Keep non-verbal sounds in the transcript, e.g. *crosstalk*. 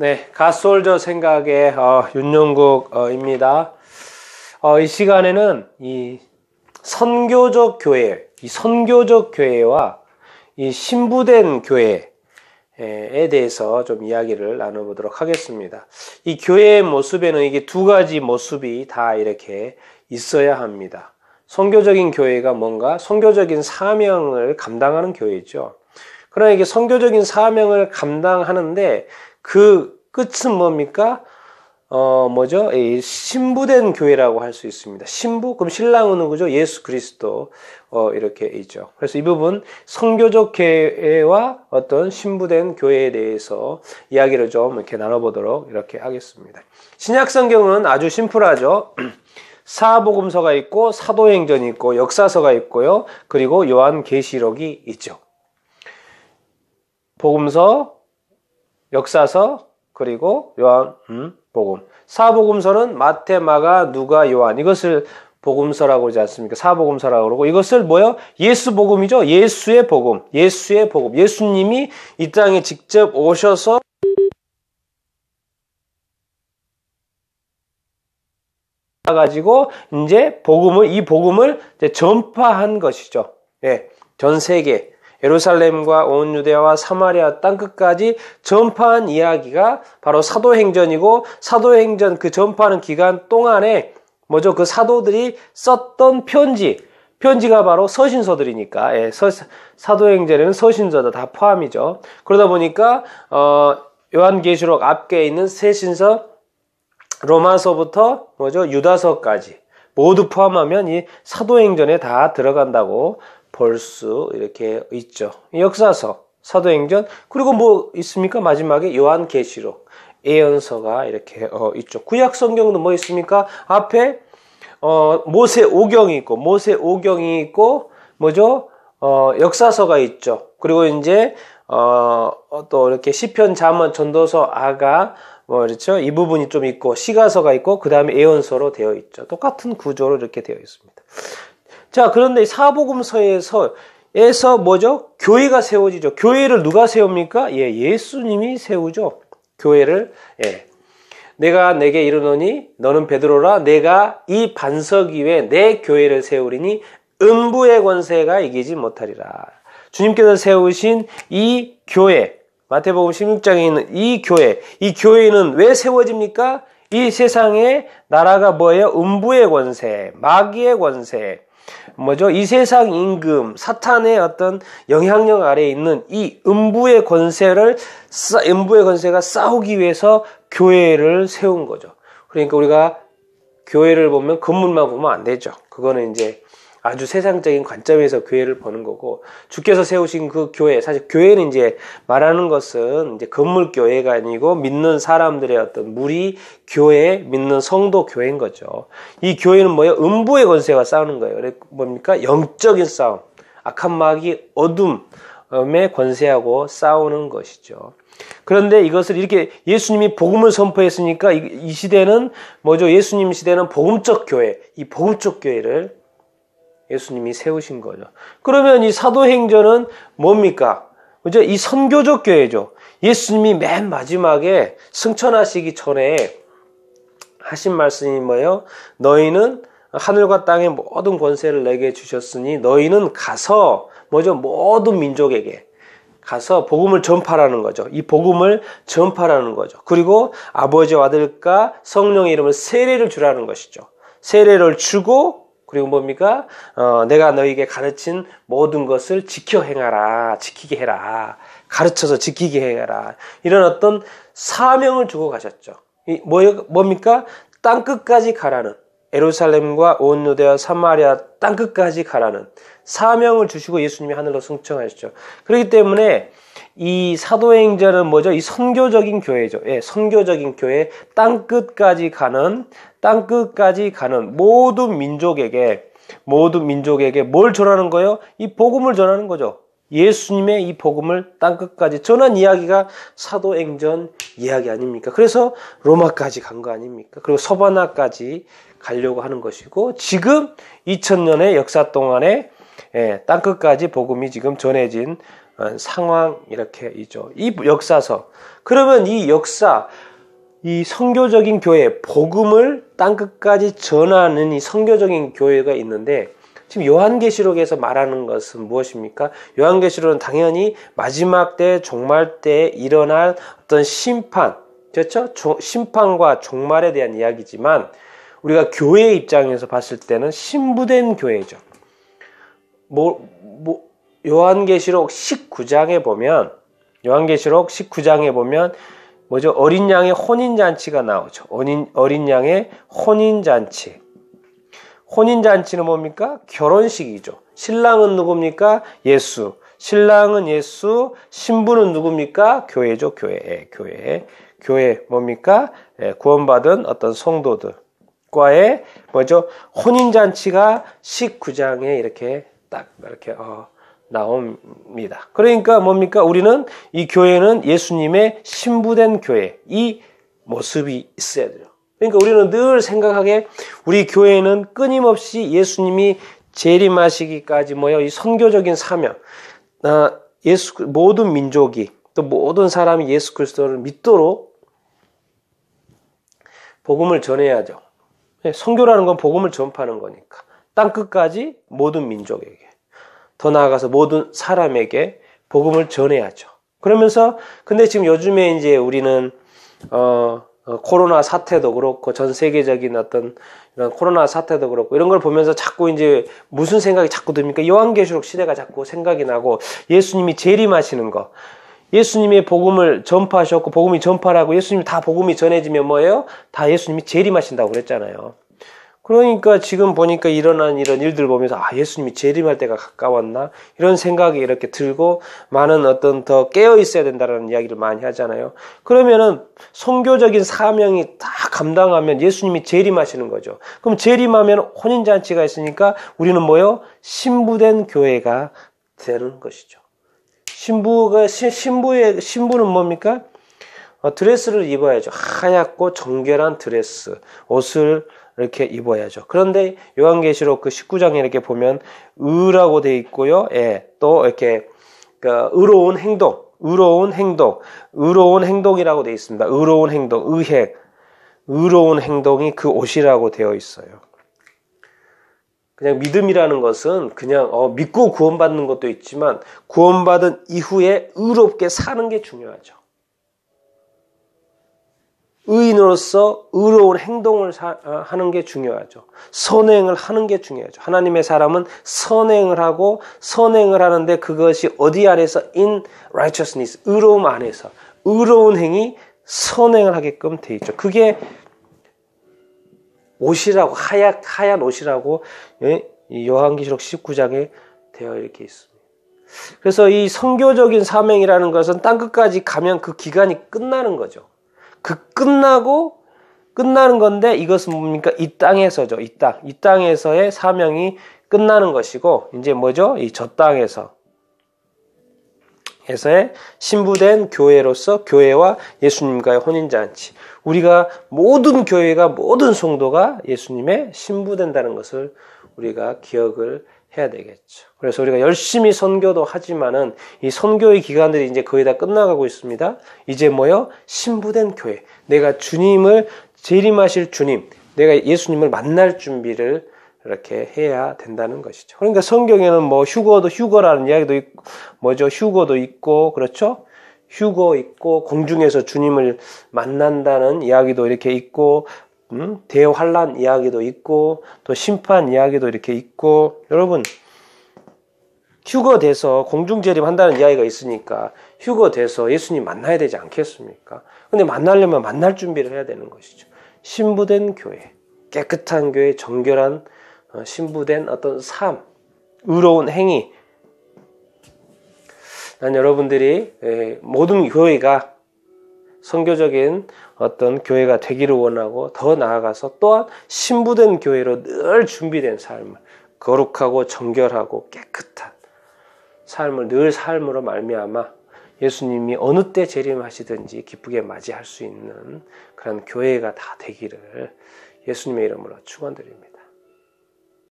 네, 가솔저 생각의 어, 윤영국입니다. 어, 어, 이 시간에는 이 선교적 교회, 이 선교적 교회와 이 신부된 교회에 대해서 좀 이야기를 나눠보도록 하겠습니다. 이 교회의 모습에는 이게 두 가지 모습이 다 이렇게 있어야 합니다. 선교적인 교회가 뭔가 선교적인 사명을 감당하는 교회죠. 그러나 이게 선교적인 사명을 감당하는데 그 끝은 뭡니까? 어, 뭐죠? 이 신부된 교회라고 할 수 있습니다. 신부? 그럼 신랑은 그죠? 예수 그리스도. 어, 이렇게 있죠. 그래서 이 부분 성교적 교회와 어떤 신부된 교회에 대해서 이야기를 좀 이렇게 나눠보도록 이렇게 하겠습니다. 신약 성경은 아주 심플하죠. *clears throat* 사복음서가 있고 사도행전이 있고 역사서가 있고요. 그리고 요한계시록이 있죠. 복음서, 역사서 그리고 요한 음, 복음. 사복음서는 마테 마가, 누가, 요한 이것을 복음서라고 그러지 않습니까? 사복음서라고 그러고 이것을 뭐요? 예수 복음이죠. 예수의 복음. 예수의 복음. 예수님이 이 땅에 직접 오셔서 가지고 이제 복음을 이 복음을 전파한 것이죠. 예. 전 세계 예루살렘과 온 유대와 사마리아 땅 끝까지 전파한 이야기가 바로 사도행전이고 사도행전 그 전파하는 기간 동안에 뭐죠? 그 사도들이 썼던 편지 편지가 바로 서신서들이니까 예, 서, 사도행전에는 서신서도 다 포함이죠. 그러다 보니까 어, 요한계시록 앞에 있는 세 신서 로마서부터 뭐죠 유다서까지 모두 포함하면 이 사도행전에 다 들어간다고 볼수 이렇게 있죠. 역사서, 사도행전, 그리고 뭐 있습니까? 마지막에 요한계시록, 예언서가 이렇게 어, 있죠. 구약 성경도 뭐 있습니까? 앞에 어, 모세 오경이 있고 모세 오경이 있고 뭐죠? 어, 역사서가 있죠. 그리고 이제 어, 어 또 이렇게 시편, 잠언, 전도서, 아가 뭐 그렇죠? 이 부분이 좀 있고 시가서가 있고 그다음에 예언서로 되어 있죠. 똑같은 구조로 이렇게 되어 있습니다. 자, 그런데 사복음서에서 에서 뭐죠? 교회가 세워지죠. 교회를 누가 세웁니까? 예, 예수님이 세우죠. 교회를 예. 내가 내게 이르노니 너는 베드로라 내가 이 반석 위에 내 교회를 세우리니 음부의 권세가 이기지 못하리라. 주님께서 세우신 이 교회 마태복음 16장에 있는 이 교회 이 교회는 왜 세워집니까? 이 세상에 나라가 뭐예요? 음부의 권세, 마귀의 권세, 뭐죠? 이 세상 임금, 사탄의 어떤 영향력 아래에 있는 이 음부의 권세를, 음부의 권세가 싸우기 위해서 교회를 세운 거죠. 그러니까 우리가 교회를 보면 건물만 보면 안 되죠. 그거는 이제 아주 세상적인 관점에서 교회를 보는 거고 주께서 세우신 그 교회 사실 교회는 이제 말하는 것은 이제 건물 교회가 아니고 믿는 사람들의 어떤 무리 교회 믿는 성도 교회인 거죠. 이 교회는 뭐예요? 음부의 권세와 싸우는 거예요. 뭡니까? 영적인 싸움. 악한 마귀 어둠의 권세하고 싸우는 것이죠. 그런데 이것을 이렇게 예수님이 복음을 선포했으니까 이, 시대는 뭐죠? 예수님 시대는 복음적 교회, 이 복음적 교회를 예수님이 세우신 거죠. 그러면 이 사도행전은 뭡니까? 그죠? 이 선교적 교회죠. 예수님이 맨 마지막에 승천하시기 전에 하신 말씀이 뭐예요? 너희는 하늘과 땅의 모든 권세를 내게 주셨으니 너희는 가서 뭐죠? 모든 민족에게 가서 복음을 전파라는 거죠. 이 복음을 전파라는 거죠. 그리고 아버지와 아들과 성령의 이름을 세례를 주라는 것이죠. 세례를 주고 그리고 뭡니까? 어, 내가 너에게 가르친 모든 것을 지켜 행하라, 지키게 해라, 가르쳐서 지키게 해라. 이런 어떤 사명을 주고 가셨죠. 이 뭐, 뭡니까? 땅 끝까지 가라는 에루살렘과 온 유대와 사마리아 땅 끝까지 가라는 사명을 주시고 예수님이 하늘로 승천하셨죠. 그렇기 때문에 이 사도행전은 뭐죠? 이 선교적인 교회죠. 예, 선교적인 교회 땅 끝까지 가는 땅 끝까지 가는 모든 민족에게 모든 민족에게 뭘 전하는 거예요? 이 복음을 전하는 거죠. 예수님의 이 복음을 땅끝까지 전한 이야기가 사도행전 이야기 아닙니까? 그래서 로마까지 간 거 아닙니까? 그리고 서바나까지 가려고 하는 것이고 지금 2000년의 역사 동안에 예, 땅끝까지 복음이 지금 전해진 어, 상황 이렇게 있죠. 이 역사서 그러면 이 역사 이 성교적인 교회 복음을 땅끝까지 전하는 이 성교적인 교회가 있는데 지금 요한계시록에서 말하는 것은 무엇입니까? 요한계시록은 당연히 마지막 때 종말 때 일어날 어떤 심판, 그렇죠? 심판과 종말에 대한 이야기지만 우리가 교회 입장에서 봤을 때는 신부된 교회죠. 뭐, 뭐 요한계시록 19장에 보면 요한계시록 19장에 보면 뭐죠? 어린 양의 혼인 잔치가 나오죠. 어린 어린 양의 혼인 잔치. 혼인잔치는 뭡니까? 결혼식이죠. 신랑은 누굽니까? 예수. 신랑은 예수, 신부는 누굽니까? 교회죠, 교회. 예, 교회. 교회 뭡니까? 예, 구원받은 어떤 성도들과의 뭐죠? 혼인잔치가 19장에 이렇게 딱 이렇게 어, 나옵니다. 그러니까 뭡니까? 우리는 이 교회는 예수님의 신부된 교회 이 모습이 있어야 돼요. 그러니까 우리는 늘 생각하게 우리 교회는 끊임없이 예수님이 재림하시기까지 뭐요? 이 선교적인 사명. 나 아, 예수 모든 민족이 또 모든 사람이 예수 그리스도를 믿도록 복음을 전해야죠. 예, 선교라는 건 복음을 전파하는 거니까. 땅 끝까지 모든 민족에게 더 나아가서 모든 사람에게 복음을 전해야죠. 그러면서 근데 지금 요즘에 이제 우리는 어 어, 코로나 사태도 그렇고 전 세계적인 어떤 이런 코로나 사태도 그렇고 이런 걸 보면서 자꾸 이제 무슨 생각이 자꾸 듭니까? 요한계시록 시대가 자꾸 생각이 나고 예수님이 재림하시는 거. 예수님의 복음을 전파하셨고 복음이 전파라고 예수님이 다 복음이 전해지면 뭐예요? 다 예수님이 재림하신다고 그랬잖아요. 그러니까 지금 보니까 일어난 이런 일들 보면서 아 예수님이 재림할 때가 가까웠나 이런 생각이 이렇게 들고 많은 어떤 더 깨어 있어야 된다라는 이야기를 많이 하잖아요. 그러면은 성교적인 사명이 다 감당하면 예수님이 재림하시는 거죠. 그럼 재림하면 혼인 잔치가 있으니까 우리는 뭐요? 신부된 교회가 되는 것이죠. 신부가 시, 그 신부의 신부는 뭡니까? 어, 드레스를 입어야죠. 하얗고 정결한 드레스, 옷을 이렇게 입어야죠. 그런데 요한계시록 그 19장에 이렇게 보면 의라고 돼 있고요. 예, 또 이렇게 그 의로운 행동, 의로운 행동, 의로운 행동이라고 돼 있습니다. 의로운 행동, 의행, 의로운 행동이 그 옷이라고 되어 있어요. 그냥 믿음이라는 것은 그냥 어, 믿고 구원받는 것도 있지만 구원받은 이후에 의롭게 사는 게 중요하죠. 의인으로서 의로운 행동을 어, 하는 게 중요하죠. 선행을 하는 게 중요하죠. 하나님의 사람은 선행을 하고 선행을 하는데 그것이 어디 안에서 in righteousness 의로움 안에서 의로운 행위 선행을 하게끔 돼 있죠. 그게 옷이라고 하얗 하얀 옷이라고 예, 요한기시록 19장에 되어 이렇게 있습니다. 그래서 이 성교적인 사명이라는 것은 땅 끝까지 가면 그 기간이 끝나는 거죠. 그 끝나고 끝나는 건데 이것은 뭡니까? 이 땅에서죠. 이 땅. 이 땅에서의 사명이 끝나는 것이고 이제 뭐죠? 이 저 땅에서 에서의 신부된 교회로서 교회와 예수님과의 혼인잔치. 우리가 모든 교회가 모든 성도가 예수님의 신부된다는 것을 우리가 기억을 해야 되겠죠. 그래서 우리가 열심히 선교도 하지만은 이 선교의 기간들이 이제 거의 다 끝나가고 있습니다. 이제 뭐요? 신부된 교회. 내가 주님을 재림하실 주님, 내가 예수님을 만날 준비를 이렇게 해야 된다는 것이죠. 그러니까 성경에는 뭐 휴거도 휴거라는 이야기도 있고 뭐죠? 휴거도 있고 그렇죠? 휴거 있고 공중에서 주님을 만난다는 이야기도 이렇게 있고 음? 대환란 이야기도 있고 또 심판 이야기도 이렇게 있고 여러분 휴거 돼서 공중 재림한다는 이야기가 있으니까 휴거 돼서 예수님 만나야 되지 않겠습니까? 근데 만나려면 만날 준비를 해야 되는 것이죠. 신부된 교회, 깨끗한 교회, 정결한 어, 신부된 어떤 삶, 의로운 행위. 난 여러분들이 예, 모든 교회가 선교적인 어떤 교회가 되기를 원하고 더 나아가서 또한 신부된 교회로 늘 준비된 삶을 거룩하고 정결하고 깨끗한 삶을 늘 삶으로 말미암아 예수님이 어느 때 재림하시든지 기쁘게 맞이할 수 있는 그런 교회가 다 되기를 예수님의 이름으로 축원드립니다.